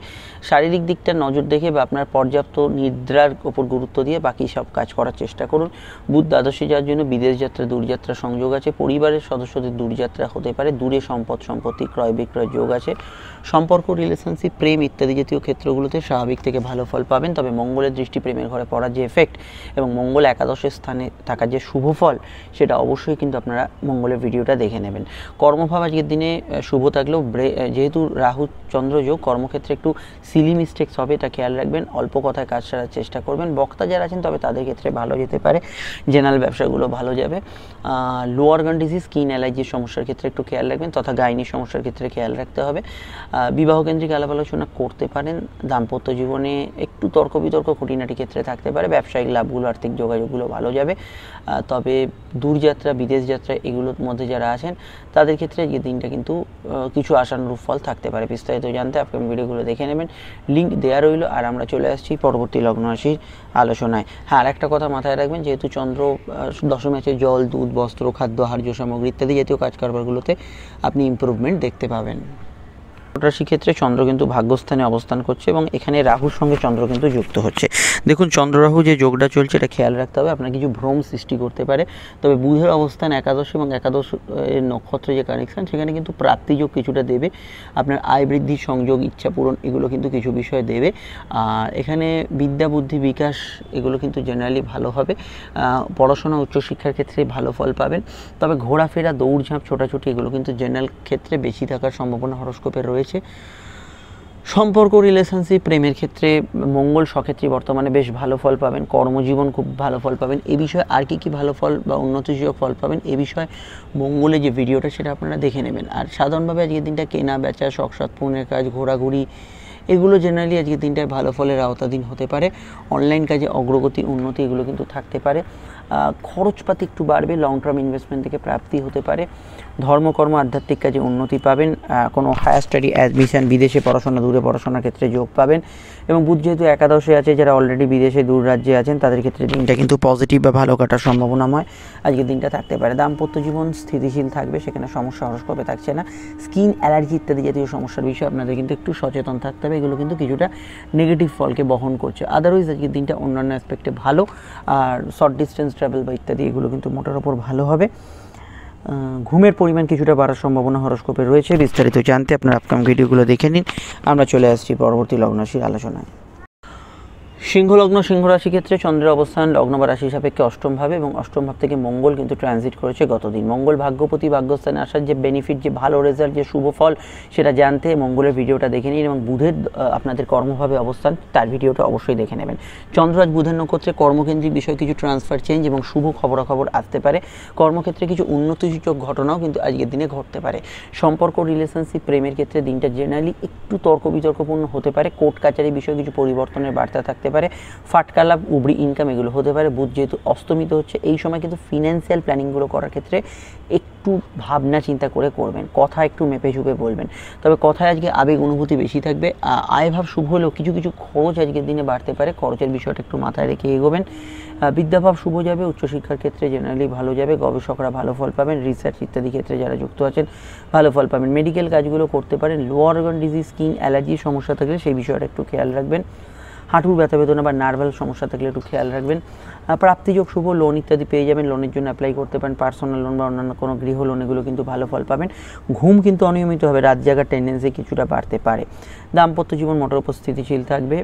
শারীরিক দিকটা নজর দেখে বা আপনার পর্যাপ্ত নিদ্রার ওপর গুরুত্ব দিয়ে বাকি সব কাজ করার চেষ্টা করুন বুধ দ্বাদশে যাওয়ার জন্য বিদেশ যাত্রা দূরযাত্রা সংযোগ আছে পরিবারের সদস্যদের দূরযাত্রা হতে পারে দূরে সম্পদ সম্পত্তি ক্রয় বিক্রয় যোগ আছে সম্পর্ক রিলে রিলেশনশিপ প্রেম ইত্যাদি জাতীয় ক্ষেত্রগুলোতে স্বাভাবিক থেকে ভালো ফল পাবেন তবে মঙ্গলের দৃষ্টি প্রেমের ঘরে পড়ার যে এফেক্ট এবং মঙ্গল একাদশের স্থানে থাকার যে শুভ ফল সেটা অবশ্যই কিন্তু আপনারা মঙ্গলের ভিডিওটা দেখে নেবেন কর্মভাব আজকের দিনে শুভ থাকলেও যেহেতু রাহু চন্দ্রযোগ কর্মক্ষেত্রে একটু সিলি মিস্টেকস হবে এটা খেয়াল রাখবেন অল্প কথায় কাজ সারার চেষ্টা করবেন বক্তা যারা আছেন তবে তাদের ক্ষেত্রে ভালো যেতে পারে জেনারেল ব্যবসাগুলো ভালো যাবে লো অর্গান ডিজিজ স্কিন অ্যালার্জির সমস্যার ক্ষেত্রে একটু খেয়াল রাখবেন তথা গাইনি সমস্যার ক্ষেত্রে খেয়াল রাখতে হবে বিবাহ কেন্দ্রে সামাজিক আলাপ আলোচনা করতে পারেন দাম্পত্য জীবনে একটু তর্ক বিতর্ক খুঁটিনাটি ক্ষেত্রে থাকতে পারে ব্যবসায়িক লাভগুলো আর্থিক যোগাযোগগুলো ভালো যাবে তবে দূরযাত্রা বিদেশ যাত্রা এগুলোর মধ্যে যারা আছেন তাদের ক্ষেত্রে এই দিনটা কিন্তু কিছু আশানুরূপ ফল থাকতে পারে বিস্তারিত জানতে আপনি ভিডিওগুলো দেখে নেবেন লিঙ্ক দেওয়া রইল আর আমরা চলে আসছি পরবর্তী লগ্ন রাশির আলোচনায় হ্যাঁ আর একটা কথা মাথায় রাখবেন যেহেতু চন্দ্র দশমী আছে জল দুধ বস্ত্র খাদ্য আহার্য সামগ্রী ইত্যাদি জাতীয় কাজ কারবারগুলোতে আপনি ইম্প্রুভমেন্ট দেখতে পাবেন রাশি ক্ষেত্রে চন্দ্র কিন্তু ভাগ্যস্থানে অবস্থান করছে এবং এখানে রাহুর সঙ্গে চন্দ্র কিন্তু যুক্ত হচ্ছে দেখুন চন্দ্ররাহু যে যোগটা চলছে এটা খেয়াল রাখতে হবে আপনার কিছু ভ্রম সৃষ্টি করতে পারে তবে বুধের অবস্থান একাদশ এবং একাদশ নক্ষত্র যে কানেকশান সেখানে কিন্তু প্রাপ্তিযোগ কিছুটা দেবে আপনার আয় বৃদ্ধি সংযোগ ইচ্ছা পূরণ এগুলো কিন্তু কিছু বিষয় দেবে আর এখানে বিদ্যা বুদ্ধি বিকাশ এগুলো কিন্তু জেনারেলি ভালো হবে পড়াশোনা উচ্চশিক্ষার ক্ষেত্রে ভালো ফল পাবেন তবে ঘোরাফেরা দৌড়ঝাঁপ ছোটাছুটি এগুলো কিন্তু জেনারেল ক্ষেত্রে বেশি থাকার সম্ভাবনা হরস্কোপে রয়েছে রয়েছে সম্পর্ক রিলেশনশিপ প্রেমের ক্ষেত্রে মঙ্গল সক্ষেত্রে বর্তমানে বেশ ভালো ফল পাবেন কর্মজীবন খুব ভালো ফল পাবেন এ বিষয়ে আর কি কী ভালো ফল বা উন্নতিসূচক ফল পাবেন এ বিষয়ে মঙ্গলে যে ভিডিওটা সেটা আপনারা দেখে নেবেন আর সাধারণভাবে আজকের দিনটা কেনা বেচা শখসাত পূর্ণের কাজ ঘোরাঘুরি এগুলো জেনারেলি আজকের দিনটায় ভালো ফলের আওতাধীন হতে পারে অনলাইন কাজে অগ্রগতি উন্নতি এগুলো কিন্তু থাকতে পারে খরচপাতি একটু বাড়বে লং টার্ম ইনভেস্টমেন্ট থেকে প্রাপ্তি হতে পারে ধর্মকর্ম আধ্যাত্মিক কাজে উন্নতি পাবেন কোনো হায়ার স্টাডি অ্যাডমিশন বিদেশে পড়াশোনা দূরে পড়াশোনার ক্ষেত্রে যোগ পাবেন এবং বুধ যেহেতু একাদশে আছে যারা অলরেডি বিদেশে দূর রাজ্যে আছেন তাদের ক্ষেত্রে দিনটা কিন্তু পজিটিভ বা ভালো কাটার সম্ভাবনা হয় আজকের দিনটা থাকতে পারে দাম্পত্য জীবন স্থিতিশীল থাকবে সেখানে সমস্যা হরস্কোপে থাকছে না স্কিন অ্যালার্জি ইত্যাদি জাতীয় সমস্যার বিষয়ে আপনাদের কিন্তু একটু সচেতন থাকতে হবে এগুলো কিন্তু কিছুটা নেগেটিভ ফলকে বহন করছে আদারওয়াইজ আজকের দিনটা অন্যান্য অ্যাসপেক্টে ভালো আর শর্ট ডিস্টেন্স ট্রাভেল বা ইত্যাদি এগুলো কিন্তু মোটার ওপর ভালো হবে ঘুমের পরিমাণ কিছুটা বাড়ার সম্ভাবনা হরস্কোপে রয়েছে বিস্তারিত জানতে আপনার আপকাম ভিডিওগুলো দেখে নিন আমরা চলে আসছি পরবর্তী লগ্নশীর আলোচনায় সিংহলগ্ন সিংহরাশি ক্ষেত্রে চন্দ্রের অবস্থান লগ্ন বা রাশি সাপেক্ষে অষ্টম ভাবে এবং অষ্টম ভাব থেকে মঙ্গল কিন্তু ট্রানজিট করেছে গতদিন মঙ্গল ভাগ্যপতি ভাগ্যস্থানে আসার যে বেনিফিট যে ভালো রেজাল্ট যে শুভ ফল সেটা জানতে মঙ্গলের ভিডিওটা দেখে নিন এবং বুধের আপনাদের কর্মভাবে অবস্থান তার ভিডিওটা অবশ্যই দেখে নেবেন আজ বুধের নক্ষত্রে কর্মকেন্দ্রিক বিষয়ে কিছু ট্রান্সফার চেঞ্জ এবং শুভ খবরাখবর আসতে পারে কর্মক্ষেত্রে কিছু উন্নতিসূচক ঘটনাও কিন্তু আজকের দিনে ঘটতে পারে সম্পর্ক রিলেশনশিপ প্রেমের ক্ষেত্রে দিনটা জেনারেলি একটু তর্ক বিতর্কপূর্ণ হতে পারে কোর্ট কাচারি বিষয়ে কিছু পরিবর্তনের বার্তা থাকতে পারে ফাটকা লাভ উবড়ি ইনকাম এগুলো হতে পারে বুধ যেহেতু অস্তমিত হচ্ছে এই সময় কিন্তু ফিনান্সিয়াল প্ল্যানিংগুলো করার ক্ষেত্রে একটু ভাবনা চিন্তা করে করবেন কথা একটু মেপে চুপে বলবেন তবে কথায় আজকে আবেগ অনুভূতি বেশি থাকবে আয় ভাব শুভ হলেও কিছু কিছু খরচ আজকের দিনে বাড়তে পারে খরচের বিষয়টা একটু মাথায় রেখে এগোবেন বিদ্যাভাব শুভ যাবে উচ্চশিক্ষার ক্ষেত্রে জেনারেলি ভালো যাবে গবেষকরা ভালো ফল পাবেন রিসার্চ ইত্যাদি ক্ষেত্রে যারা যুক্ত আছেন ভালো ফল পাবেন মেডিকেল কাজগুলো করতে পারেন লোয়ার অর্গান ডিজিজ স্কিন অ্যালার্জির সমস্যা থাকলে সেই বিষয়টা একটু খেয়াল রাখবেন হাঁটুর ব্যথা বেদনা বা নার্ভাল সমস্যা থাকলে একটু খেয়াল রাখবেন প্রাপ্তিযোগ শুভ লোন ইত্যাদি পেয়ে যাবেন লোনের জন্য অ্যাপ্লাই করতে পারেন পার্সোনাল লোন বা অন্যান্য কোনো গৃহ লোন এগুলো কিন্তু ভালো ফল পাবেন ঘুম কিন্তু অনিয়মিত হবে রাত জাগার টেন্ডেন্সি কিছুটা বাড়তে পারে দাম্পত্য জীবন মোটর উপস্থিতিশীল থাকবে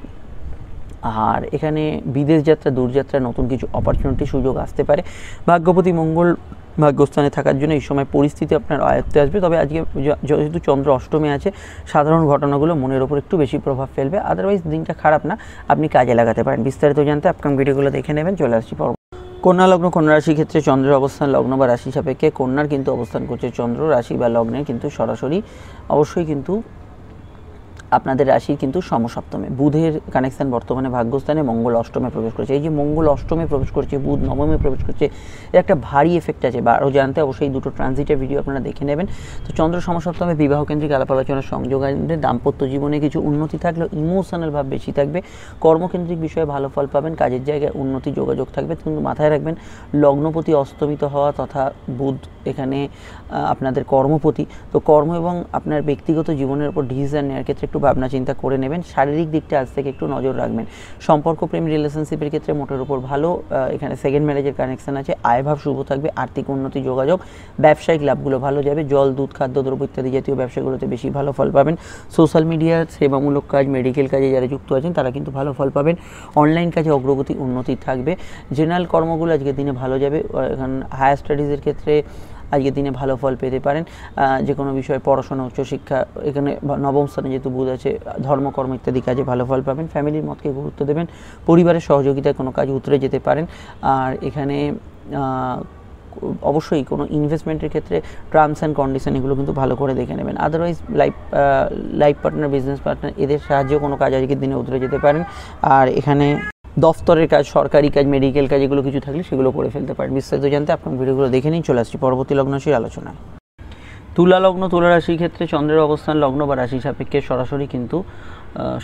আর এখানে বিদেশ যাত্রা দূরযাত্রা নতুন কিছু অপরচুনিটি সুযোগ আসতে পারে ভাগ্যপতি মঙ্গল ভাগ্যস্থানে থাকার জন্য এই সময় পরিস্থিতি আপনার আয়ত্তে আসবে তবে আজকে যেহেতু চন্দ্র অষ্টমে আছে সাধারণ ঘটনাগুলো মনের ওপর একটু বেশি প্রভাব ফেলবে আদারওয়াইজ দিনটা খারাপ না আপনি কাজে লাগাতে পারেন বিস্তারিত জানতে আপকাম ভিডিওগুলো দেখে নেবেন চলে আসছি পর কন্যা লগ্ন কন্যা রাশির ক্ষেত্রে চন্দ্রের অবস্থান লগ্ন বা রাশি সাপেক্ষে কন্যার কিন্তু অবস্থান করছে চন্দ্র রাশি বা লগ্নে কিন্তু সরাসরি অবশ্যই কিন্তু আপনাদের রাশির কিন্তু সমসপ্তমে বুধের কানেকশান বর্তমানে ভাগ্যস্থানে মঙ্গল অষ্টমে প্রবেশ করছে এই যে মঙ্গল অষ্টমে প্রবেশ করছে বুধ নবমে প্রবেশ করছে এর একটা ভারী এফেক্ট আছে বা আরও জানতে অবশ্যই দুটো ট্রানজিটের ভিডিও আপনারা দেখে নেবেন তো চন্দ্র সমসপ্তমে বিবাহ কেন্দ্রিক আলাপ আলোচনার সংযোগ আনবে দাম্পত্য জীবনে কিছু উন্নতি থাকলেও ইমোশনাল ভাব বেশি থাকবে কর্মকেন্দ্রিক বিষয়ে ভালো ফল পাবেন কাজের জায়গায় উন্নতি যোগাযোগ থাকবে কিন্তু মাথায় রাখবেন লগ্নপতি অস্তমিত হওয়া তথা বুধ এখানে আপনাদের কর্মপতি তো কর্ম এবং আপনার ব্যক্তিগত জীবনের উপর ডিসিশন নেওয়ার ক্ষেত্রে একটু ভাবনা চিন্তা করে নেবেন শারীরিক দিকটা আজ থেকে একটু নজর রাখবেন সম্পর্ক প্রেম রিলেশনশিপের ক্ষেত্রে মোটের উপর ভালো এখানে সেকেন্ড ম্যারেজের কানেকশন আছে আয়ভাব শুভ থাকবে আর্থিক উন্নতি যোগাযোগ ব্যবসায়িক লাভগুলো ভালো যাবে জল দুধ খাদ্য দ্রব্য ইত্যাদি জাতীয় ব্যবসাগুলোতে বেশি ভালো ফল পাবেন সোশ্যাল মিডিয়া সেবামূলক কাজ মেডিকেল কাজে যারা যুক্ত আছেন তারা কিন্তু ভালো ফল পাবেন অনলাইন কাজে অগ্রগতি উন্নতি থাকবে জেনারেল কর্মগুলো আজকের দিনে ভালো যাবে এখন হায়ার স্টাডিজের ক্ষেত্রে আজকের দিনে ভালো ফল পেতে পারেন যে কোনো বিষয়ে পড়াশোনা উচ্চশিক্ষা এখানে নবম স্থানে যেহেতু বুধ আছে ধর্মকর্ম ইত্যাদি কাজে ভালো ফল পাবেন ফ্যামিলির মতকে গুরুত্ব দেবেন পরিবারের সহযোগিতায় কোনো কাজ উতরে যেতে পারেন আর এখানে অবশ্যই কোনো ইনভেস্টমেন্টের ক্ষেত্রে টার্মস অ্যান্ড কন্ডিশন এগুলো কিন্তু ভালো করে দেখে নেবেন otherwise life life partner business partner এদের সাহায্যে কোনো কাজ আজকের দিনে উতরে যেতে পারেন আর এখানে দফতরের কাজ সরকারি কাজ মেডিকেল কাজ এগুলো কিছু থাকলে সেগুলো করে ফেলতে পারেন বিস্তারিত জানতে আপনার ভিডিওগুলো দেখে নিন চলে আসছি পরবর্তী লগ্নশীর আলোচনায় তুলা লগ্ন তুলা রাশির ক্ষেত্রে চন্দ্রের অবস্থান লগ্ন বা রাশি সাপেক্ষে সরাসরি কিন্তু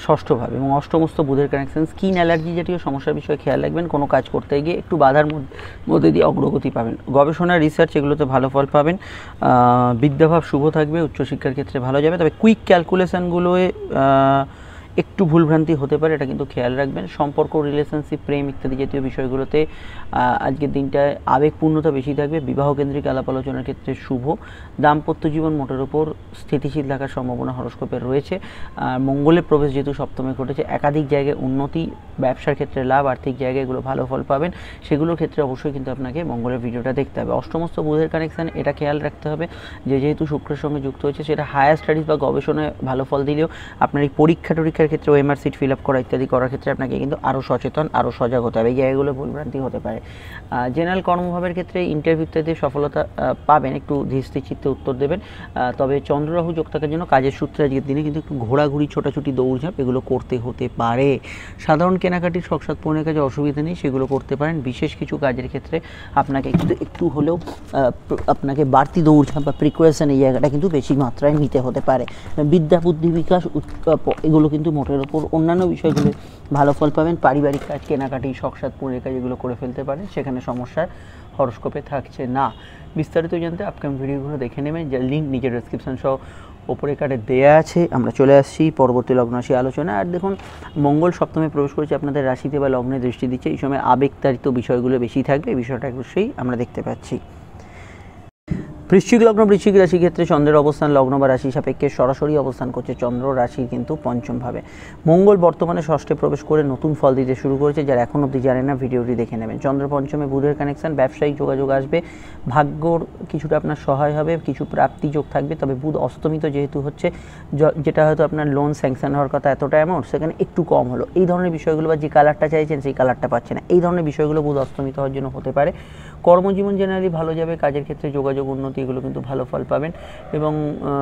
ষষ্ঠভাবে এবং অষ্টমস্ত বুধের কানেকশন স্কিন অ্যালার্জি জাতীয় সমস্যার বিষয়ে খেয়াল রাখবেন কোনো কাজ করতে গিয়ে একটু বাধার মধ্যে দিয়ে অগ্রগতি পাবেন গবেষণা রিসার্চ এগুলোতে ভালো ফল পাবেন বিদ্যাভাব শুভ থাকবে উচ্চশিক্ষার ক্ষেত্রে ভালো যাবে তবে কুইক ক্যালকুলেশানগুলোয় একটু ভুলভ্রান্তি হতে পারে এটা কিন্তু খেয়াল রাখবেন সম্পর্ক রিলেশনশিপ প্রেম ইত্যাদি জাতীয় বিষয়গুলোতে আজকের দিনটায় আবেগপূর্ণতা বেশি থাকবে বিবাহ কেন্দ্রিক আলাপ আলোচনার ক্ষেত্রে শুভ দাম্পত্য জীবন মোটের ওপর স্থিতিশীল থাকার সম্ভাবনা হরস্কোপের রয়েছে মঙ্গলের প্রবেশ যেহেতু সপ্তমে ঘটেছে একাধিক জায়গায় উন্নতি ব্যবসার ক্ষেত্রে লাভ আর্থিক জায়গায় এগুলো ভালো ফল পাবেন সেগুলোর ক্ষেত্রে অবশ্যই কিন্তু আপনাকে মঙ্গলের ভিডিওটা দেখতে হবে অষ্টমস্ত বুধের কানেকশান এটা খেয়াল রাখতে হবে যে যেহেতু শুক্রের সঙ্গে যুক্ত হয়েছে সেটা হায়ার স্টাডিজ বা গবেষণায় ভালো ফল দিলেও আপনার এই পরীক্ষা টরীক্ষা পরীক্ষার ক্ষেত্রে ওএমআর সিট ফিল আপ করা ইত্যাদি করার ক্ষেত্রে আপনাকে কিন্তু আরও সচেতন আরও সজাগ হতে হবে এই জায়গাগুলো ভুলভ্রান্তি হতে পারে জেনারেল কর্মভাবের ক্ষেত্রে ইন্টারভিউ ইত্যাদি সফলতা পাবেন একটু চিত্তে উত্তর দেবেন তবে চন্দ্রাহু যোগ থাকার জন্য কাজের সূত্রে আজকের দিনে কিন্তু একটু ঘোরাঘুরি ছোটাছুটি দৌড়ঝাঁপ এগুলো করতে হতে পারে সাধারণ কেনাকাটির শখসাদ পূরণের কাজে অসুবিধা নেই সেগুলো করতে পারেন বিশেষ কিছু কাজের ক্ষেত্রে আপনাকে কিন্তু একটু হলেও আপনাকে বাড়তি দৌড়ঝাঁপ বা প্রিকুয়েশন এই জায়গাটা কিন্তু বেশি মাত্রায় নিতে হতে পারে বিদ্যা বুদ্ধি বিকাশ এগুলো কিন্তু মোটের ওপর অন্যান্য বিষয়গুলো ভালো ফল পাবেন পারিবারিক কাজ কেনাকাটি শখসাত পুরের কাজ এগুলো করে ফেলতে পারেন সেখানে সমস্যা হরস্কোপে থাকছে না বিস্তারিত জানতে আপকাম ভিডিওগুলো দেখে নেবেন যার লিঙ্ক নিজের ডিসক্রিপশন সহ ওপরে কার্ডে দেয়া আছে আমরা চলে আসছি পরবর্তী লগ্ন লগ্নাশি আলোচনা আর দেখুন মঙ্গল সপ্তমে প্রবেশ করেছে আপনাদের রাশিতে বা লগ্নে দৃষ্টি দিচ্ছে এই সময় আবেগতারিত বিষয়গুলো বেশি থাকবে এই বিষয়টা অবশ্যই আমরা দেখতে পাচ্ছি বৃশ্চিক লগ্ন বৃশ্চিক রাশির ক্ষেত্রে চন্দ্রের অবস্থান লগ্ন বা রাশি সাপেক্ষে সরাসরি অবস্থান করছে চন্দ্র রাশি কিন্তু পঞ্চমভাবে মঙ্গল বর্তমানে ষষ্ঠে প্রবেশ করে নতুন ফল দিতে শুরু করেছে যারা এখন অবধি জানে না ভিডিওটি দেখে নেবেন চন্দ্র পঞ্চমে বুধের কানেকশান ব্যবসায়িক যোগাযোগ আসবে ভাগ্যর কিছুটা আপনার সহায় হবে কিছু প্রাপ্তি যোগ থাকবে তবে বুধ অস্তমিত যেহেতু হচ্ছে যেটা হয়তো আপনার লোন স্যাংশন হওয়ার কথা এতটা অ্যামাউন্ট সেখানে একটু কম হলো এই ধরনের বিষয়গুলো বা যে কালারটা চাইছেন সেই কালারটা পাচ্ছে না এই ধরনের বিষয়গুলো বুধ অস্তমিত হওয়ার জন্য হতে পারে কর্মজীবন জেনারেলি ভালো যাবে কাজের ক্ষেত্রে যোগাযোগ উন্নতি এগুলো কিন্তু ভালো ফল পাবেন এবং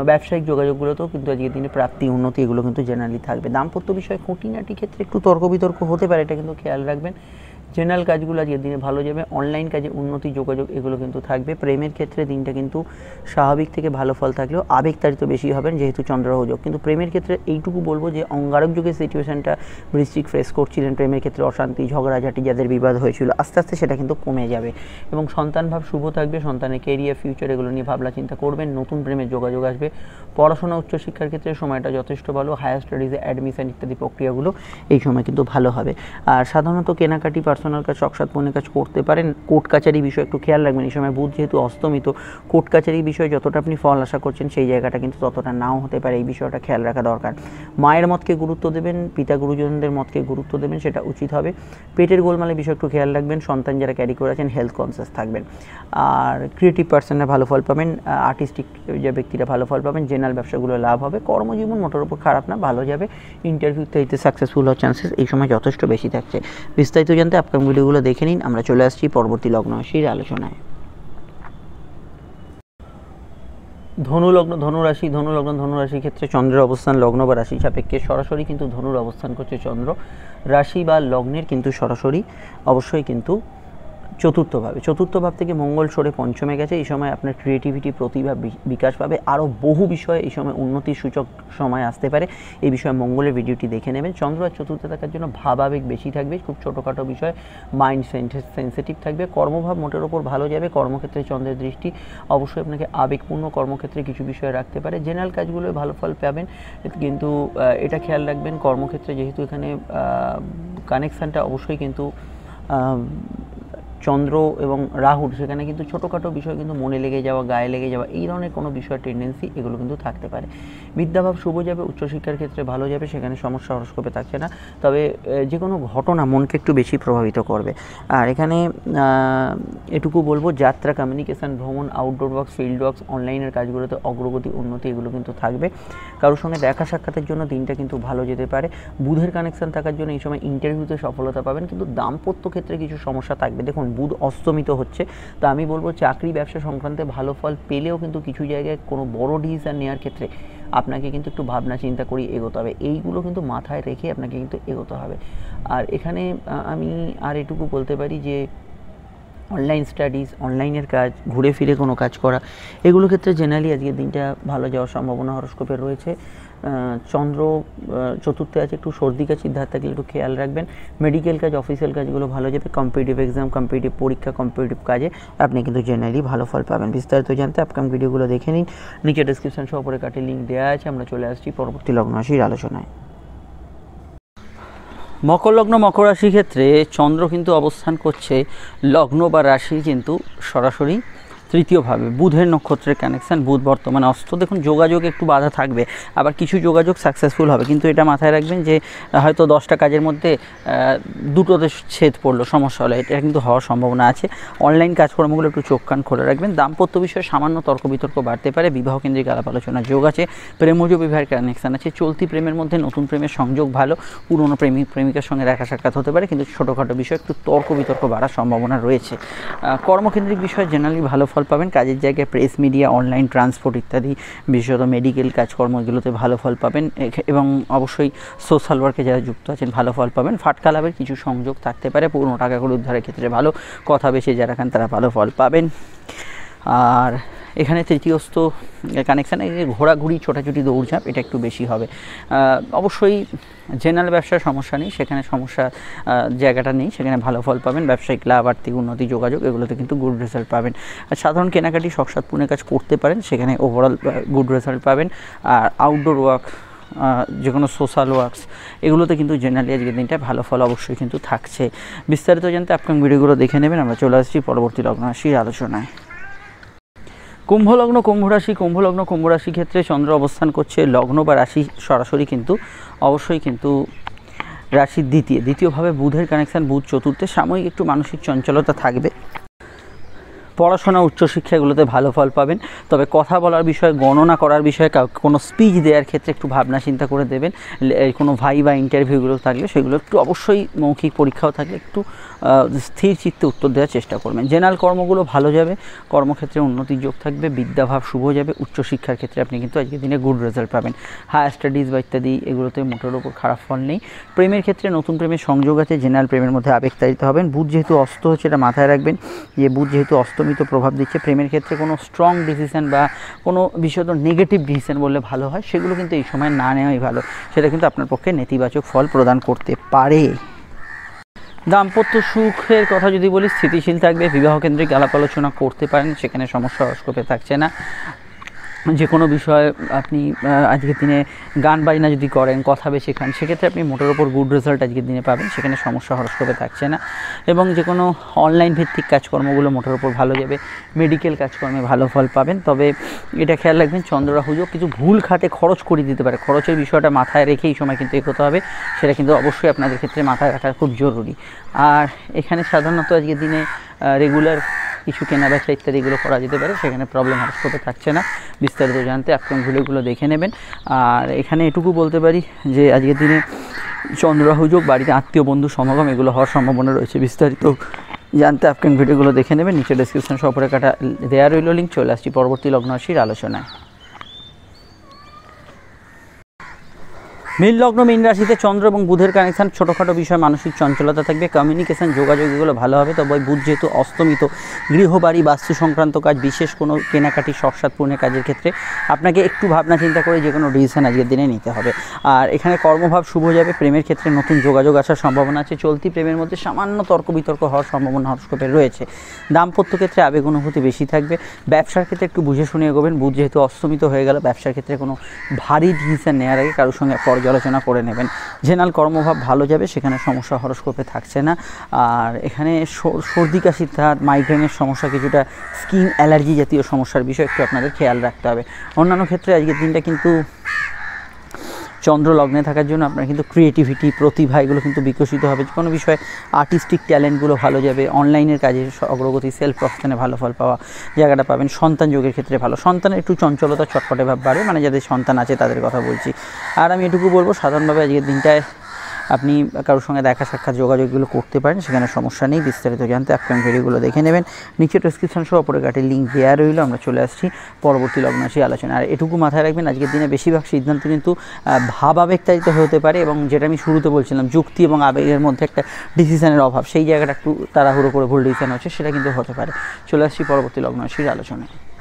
ব্যবসায়িক যোগাযোগগুলোতেও কিন্তু আজকের দিনে প্রাপ্তি উন্নতি এগুলো কিন্তু জেনারেলি থাকবে দাম্পত্য বিষয়ে খুঁটিনাটি ক্ষেত্রে একটু তর্ক বিতর্ক হতে পারে এটা কিন্তু খেয়াল রাখবেন জেনারেল কাজগুলো আজকের দিনে ভালো যাবে অনলাইন কাজে উন্নতি যোগাযোগ এগুলো কিন্তু থাকবে প্রেমের ক্ষেত্রে দিনটা কিন্তু স্বাভাবিক থেকে ভালো ফল থাকলেও তারিত বেশি হবেন যেহেতু চন্দ্রহযোগ কিন্তু প্রেমের ক্ষেত্রে এইটুকু বলবো যে অঙ্গারক যুগের সিচুয়েশানটা বৃষ্টিক ফেস করছিলেন প্রেমের ক্ষেত্রে অশান্তি ঝগড়াঝাটি যাদের বিবাদ হয়েছিল আস্তে আস্তে সেটা কিন্তু কমে যাবে এবং সন্তান ভাব শুভ থাকবে সন্তানের কেরিয়ার ফিউচার এগুলো নিয়ে ভাবনা চিন্তা করবেন নতুন প্রেমের যোগাযোগ আসবে পড়াশোনা উচ্চশিক্ষার ক্ষেত্রে সময়টা যথেষ্ট ভালো হায়ার স্টাডিজে অ্যাডমিশন ইত্যাদি প্রক্রিয়াগুলো এই সময় কিন্তু ভালো হবে আর সাধারণত কেনাকাটি পার্স পার্সোনাল কাজ শখসাত কাজ করতে পারেন কোর্ট কাচারি বিষয় একটু খেয়াল রাখবেন এই সময় বুধ যেহেতু অস্তমিত কোর্ট কাচারি বিষয়ে যতটা আপনি ফল আশা করছেন সেই জায়গাটা কিন্তু ততটা নাও হতে পারে এই বিষয়টা খেয়াল রাখা দরকার মায়ের মতকে গুরুত্ব দেবেন পিতা গুরুজনদের মতকে গুরুত্ব দেবেন সেটা উচিত হবে পেটের গোলমালের বিষয় একটু খেয়াল রাখবেন সন্তান যারা ক্যারি করে আছেন হেলথ কনসিয়াস থাকবেন আর ক্রিয়েটিভ পার্সনরা ভালো ফল পাবেন আর্টিস্টিক যে ব্যক্তিরা ভালো ফল পাবেন জেনারেল ব্যবসাগুলো লাভ হবে কর্মজীবন মোটর উপর খারাপ না ভালো যাবে ইন্টারভিউতে সাকসেসফুল হওয়ার চান্সেস এই সময় যথেষ্ট বেশি থাকছে বিস্তারিত জানতে আপনার এবং ভিডিওগুলো দেখে নিন আমরা চলে আসছি পরবর্তী লগ্ন রাশির আলোচনায় ধনু ধনুলগ্ন ধনুরাশি ধনু ধনুরাশির ক্ষেত্রে চন্দ্রের অবস্থান লগ্ন বা রাশি সাপেক্ষে সরাসরি কিন্তু ধনুর অবস্থান করছে চন্দ্র রাশি বা লগ্নের কিন্তু সরাসরি অবশ্যই কিন্তু চতুর্থ ভাবে চতুর্থ ভাব থেকে মঙ্গল সরে পঞ্চমে গেছে এই সময় আপনার ক্রিয়েটিভিটি প্রতিভা বিকাশ পাবে আরও বহু বিষয়ে এই সময় উন্নতির সূচক সময় আসতে পারে এই বিষয়ে মঙ্গলের ভিডিওটি দেখে নেবেন চন্দ্র আর চতুর্থে থাকার জন্য ভাবাবেগ বেশি থাকবে খুব ছোটোখাটো বিষয় মাইন্ড সেন্সিটিভ থাকবে কর্মভাব মোটের ওপর ভালো যাবে কর্মক্ষেত্রে চন্দ্রের দৃষ্টি অবশ্যই আপনাকে আবেগপূর্ণ কর্মক্ষেত্রে কিছু বিষয় রাখতে পারে জেনারেল কাজগুলো ভালো ফল পাবেন কিন্তু এটা খেয়াল রাখবেন কর্মক্ষেত্রে যেহেতু এখানে কানেকশানটা অবশ্যই কিন্তু চন্দ্র এবং রাহুর সেখানে কিন্তু ছোটোখাটো বিষয় কিন্তু মনে লেগে যাওয়া গায়ে লেগে যাওয়া এই ধরনের কোনো বিষয় টেন্ডেন্সি এগুলো কিন্তু থাকতে পারে বিদ্যাভাব শুভ যাবে উচ্চশিক্ষার ক্ষেত্রে ভালো যাবে সেখানে সমস্যা হরস্কোপে থাকছে না তবে যে কোনো ঘটনা মনকে একটু বেশি প্রভাবিত করবে আর এখানে এটুকু বলবো যাত্রা কমিউনিকেশান ভ্রমণ আউটডোর ওয়ার্কস ফিল্ড ওয়ার্কস অনলাইনের কাজগুলোতে অগ্রগতি উন্নতি এগুলো কিন্তু থাকবে কারোর সঙ্গে দেখা সাক্ষাতের জন্য দিনটা কিন্তু ভালো যেতে পারে বুধের কানেকশান থাকার জন্য এই সময় ইন্টারভিউতে সফলতা পাবেন কিন্তু দাম্পত্য ক্ষেত্রে কিছু সমস্যা থাকবে দেখুন বুধ অস্তমিত হচ্ছে তো আমি বলবো চাকরি ব্যবসা সংক্রান্তে ভালো ফল পেলেও কিন্তু কিছু জায়গায় কোনো বড় ডিসিশান নেওয়ার ক্ষেত্রে আপনাকে কিন্তু একটু ভাবনা চিন্তা করি এগোতে হবে এইগুলো কিন্তু মাথায় রেখে আপনাকে কিন্তু এগোতে হবে আর এখানে আমি আর এটুকু বলতে পারি যে অনলাইন স্টাডিজ অনলাইনের কাজ ঘুরে ফিরে কোনো কাজ করা এগুলো ক্ষেত্রে জেনারেলি আজকের দিনটা ভালো যাওয়ার সম্ভাবনা হরস্কোপে রয়েছে চন্দ্র চতুর্থে আছে একটু সর্দি কাশির ধার থাকলে একটু খেয়াল রাখবেন মেডিকেল কাজ অফিসিয়াল কাজগুলো ভালো যাবে কম্পিটিটিভ এক্সাম কম্পিটিভ পরীক্ষা কম্পিটিভ কাজে আপনি কিন্তু জেনারেলি ভালো ফল পাবেন বিস্তারিত জানতে আপকাম ভিডিওগুলো দেখে নিন নিচে ডিসক্রিপশান সহ পরে কাটে লিঙ্ক দেওয়া আছে আমরা চলে আসছি পরবর্তী লগ্ন রাশির আলোচনায় মকর লগ্ন মকর রাশির ক্ষেত্রে চন্দ্র কিন্তু অবস্থান করছে লগ্ন বা রাশি কিন্তু সরাসরি তৃতীয়ভাবে বুধের নক্ষত্রের কানেকশান বুধ বর্তমানে অস্ত দেখুন যোগাযোগ একটু বাধা থাকবে আবার কিছু যোগাযোগ সাকসেসফুল হবে কিন্তু এটা মাথায় রাখবেন যে হয়তো দশটা কাজের মধ্যে দুটোতে ছেদ পড়লো সমস্যা হলো এটা কিন্তু হওয়ার সম্ভাবনা আছে অনলাইন কাজকর্মগুলো একটু চোখ কান খোলা রাখবেন দাম্পত্য বিষয়ে সামান্য তর্ক বিতর্ক বাড়তে পারে বিবাহ কেন্দ্রিক আলাপ আলোচনা যোগ আছে প্রেমজ বিবাহের কানেকশান আছে চলতি প্রেমের মধ্যে নতুন প্রেমের সংযোগ ভালো পুরনো প্রেমিক প্রেমিকার সঙ্গে দেখা সাক্ষাৎ হতে পারে কিন্তু ছোটোখাটো বিষয়ে একটু তর্ক বিতর্ক বাড়ার সম্ভাবনা রয়েছে কর্মকেন্দ্রিক বিষয়ে জেনারেলি ভালো ফল ফল পাবেন কাজের জায়গায় প্রেস মিডিয়া অনলাইন ট্রান্সপোর্ট ইত্যাদি বিশেষত মেডিকেল কাজকর্ম এগুলোতে ভালো ফল পাবেন এবং অবশ্যই সোশ্যাল ওয়ার্কে যারা যুক্ত আছেন ভালো ফল পাবেন ফাটকা লাভের কিছু সংযোগ থাকতে পারে পুরনো টাকাগুলো উদ্ধারের ক্ষেত্রে ভালো কথা বেশি যারা খান তারা ভালো ফল পাবেন আর এখানে তৃতীয়স্থ কানেকশান ঘোরাঘুরি ছোটাছুটি দৌড়ঝাঁপ এটা একটু বেশি হবে অবশ্যই জেনারেল ব্যবসার সমস্যা নেই সেখানে সমস্যা জায়গাটা নেই সেখানে ভালো ফল পাবেন ব্যবসায়িক লাভ আর্থিক উন্নতি যোগাযোগ এগুলোতে কিন্তু গুড রেজাল্ট পাবেন আর সাধারণ কেনাকাটি সৎসাত পুনে কাজ করতে পারেন সেখানে ওভারঅল গুড রেজাল্ট পাবেন আর আউটডোর ওয়ার্ক যে কোনো সোশ্যাল ওয়ার্কস এগুলোতে কিন্তু জেনারেলি আজকের দিনটা ভালো ফল অবশ্যই কিন্তু থাকছে বিস্তারিত জানতে আপনার ভিডিওগুলো দেখে নেবেন আমরা চলে আসছি পরবর্তী লগ্ন আলোচনায় কুম্ভলগ্ন কুম্ভরাশি কুম্ভলগ্ন কুম্ভরাশি ক্ষেত্রে চন্দ্র অবস্থান করছে লগ্ন বা রাশি সরাসরি কিন্তু অবশ্যই কিন্তু রাশির দ্বিতীয় দ্বিতীয়ভাবে বুধের কানেকশান বুধ চতুর্থে সাময়িক একটু মানসিক চঞ্চলতা থাকবে পড়াশোনা উচ্চশিক্ষাগুলোতে ভালো ফল পাবেন তবে কথা বলার বিষয়ে গণনা করার বিষয়ে কোনো স্পিচ দেওয়ার ক্ষেত্রে একটু ভাবনা চিন্তা করে দেবেন কোনো ভাই বা ইন্টারভিউগুলো থাকলে সেগুলো একটু অবশ্যই মৌখিক পরীক্ষাও থাকলে একটু স্থির চিত্তে উত্তর দেওয়ার চেষ্টা করবেন জেনারেল কর্মগুলো ভালো যাবে কর্মক্ষেত্রে উন্নতির যোগ থাকবে বিদ্যাভাব শুভ যাবে উচ্চশিক্ষার ক্ষেত্রে আপনি কিন্তু আজকের দিনে গুড রেজাল্ট পাবেন হায়ার স্টাডিজ বা ইত্যাদি এগুলোতে মোটের ওপর খারাপ ফল নেই প্রেমের ক্ষেত্রে নতুন প্রেমের সংযোগ আছে জেনারেল প্রেমের মধ্যে আবেগ হবেন বুধ যেহেতু অস্ত হচ্ছে এটা মাথায় রাখবেন যে বুধ যেহেতু অস্তমিত প্রভাব দিচ্ছে প্রেমের ক্ষেত্রে কোনো স্ট্রং ডিসিশান বা কোনো বিশেষত নেগেটিভ ডিসিশান বললে ভালো হয় সেগুলো কিন্তু এই সময় না নেওয়াই ভালো সেটা কিন্তু আপনার পক্ষে নেতিবাচক ফল প্রদান করতে পারে দাম্পত্য সুখের কথা যদি বলি স্থিতিশীল থাকবে বিবাহ কেন্দ্রিক আলাপ আলোচনা করতে পারেন সেখানে সমস্যা অস্কোপে থাকছে না যে কোনো বিষয়ে আপনি আজকের দিনে গান বাজনা যদি করেন কথা বেশি খান সেক্ষেত্রে আপনি মোটের ওপর গুড রেজাল্ট আজকের দিনে পাবেন সেখানে সমস্যা হরস্কোপে থাকছে না এবং যে কোনো অনলাইন ভিত্তিক কাজকর্মগুলো মোটের ওপর ভালো যাবে মেডিকেল কাজকর্মে ভালো ফল পাবেন তবে এটা খেয়াল রাখবেন চন্দ্ররাহুজও কিছু ভুল খাতে খরচ করে দিতে পারে খরচের বিষয়টা মাথায় রেখে এই সময় কিন্তু এগোতে হবে সেটা কিন্তু অবশ্যই আপনাদের ক্ষেত্রে মাথায় রাখা খুব জরুরি আর এখানে সাধারণত আজকের দিনে রেগুলার কিছু কেনাবেচা ইত্যাদিগুলো করা যেতে পারে সেখানে প্রবলেম হরস্কোপে থাকছে না বিস্তারিত জানতে আপনি ভিডিওগুলো দেখে নেবেন আর এখানে এটুকু বলতে পারি যে আজকের দিনে চন্দ্রাহুযোগ বাড়িতে আত্মীয় বন্ধু সমাগম এগুলো হওয়ার সম্ভাবনা রয়েছে বিস্তারিত জানতে আপকামিং ভিডিওগুলো দেখে নেবেন নিচে ডিসক্রিপশন সফরে কাটা দেয়া রইল লিঙ্ক চলে আসছি পরবর্তী লগ্ন আলোচনায় মিল লগ্ন মীন রাশিতে চন্দ্র এবং বুধের কানেকশান ছোটোখাটো বিষয় মানসিক চঞ্চলতা থাকবে কমিউনিকেশান যোগাযোগ এগুলো ভালো হবে তবে বুধ যেহেতু অস্তমিত গৃহবাড়ি বাস্তু সংক্রান্ত কাজ বিশেষ কোনো কেনাকাটি সৎসাদপূর্ণের কাজের ক্ষেত্রে আপনাকে একটু ভাবনা চিন্তা করে যে কোনো ডিসিশান আজকের দিনে নিতে হবে আর এখানে কর্মভাব শুভ যাবে প্রেমের ক্ষেত্রে নতুন যোগাযোগ আসার সম্ভাবনা আছে চলতি প্রেমের মধ্যে সামান্য তর্ক বিতর্ক হওয়ার সম্ভাবনা হরস্কোপের রয়েছে দাম্পত্য ক্ষেত্রে আবেগ অনুভূতি বেশি থাকবে ব্যবসার ক্ষেত্রে একটু বুঝে শুনে এগোবেন বুধ যেহেতু অস্তমিত হয়ে গেল ব্যবসার ক্ষেত্রে কোনো ভারী ডিসিশান নেওয়ার আগে কারোর সঙ্গে পর্যালোচনা করে নেবেন জেনাল কর্মভাব ভালো যাবে সেখানে সমস্যা হরস্কোপে থাকছে না আর এখানে সর্দি কাশি তার মাইগ্রেনের সমস্যা কিছুটা স্কিন অ্যালার্জি জাতীয় সমস্যার বিষয়ে একটু আপনাদের খেয়াল রাখতে হবে অন্যান্য ক্ষেত্রে আজকের দিনটা কিন্তু চন্দ্র লগ্নে থাকার জন্য আপনার কিন্তু ক্রিয়েটিভিটি প্রতিভা এগুলো কিন্তু বিকশিত হবে কোনো বিষয়ে আর্টিস্টিক ট্যালেন্টগুলো ভালো যাবে অনলাইনের কাজে অগ্রগতি সেলফ প্রফেশনে ভালো ফল পাওয়া জায়গাটা পাবেন সন্তান যোগের ক্ষেত্রে ভালো সন্তানের একটু চঞ্চলতা চটপটে ভাব বাড়বে মানে যাদের সন্তান আছে তাদের কথা বলছি আর আমি এটুকু বলবো সাধারণভাবে আজকের দিনটায় আপনি কারোর সঙ্গে দেখা সাক্ষাৎ যোগাযোগগুলো করতে পারেন সেখানে সমস্যা নেই বিস্তারিত জানতে আপকামিং ভিডিওগুলো দেখে নেবেন নিচে ডিসক্রিপশন সহ অপরের কাটের লিঙ্ক দেওয়া রইল আমরা চলে আসছি পরবর্তী লগ্ন আসি আলোচনা আর এটুকু মাথায় রাখবেন আজকের দিনে বেশিরভাগ সিদ্ধান্ত কিন্তু ভাব ভাবাবেগতারিত হতে পারে এবং যেটা আমি শুরুতে বলছিলাম যুক্তি এবং আবেগের মধ্যে একটা ডিসিশনের অভাব সেই জায়গাটা একটু তাড়াহুড়ো করে ভুল ডিসিশন হচ্ছে সেটা কিন্তু হতে পারে চলে আসছি পরবর্তী লগ্নাশীর আলোচনায়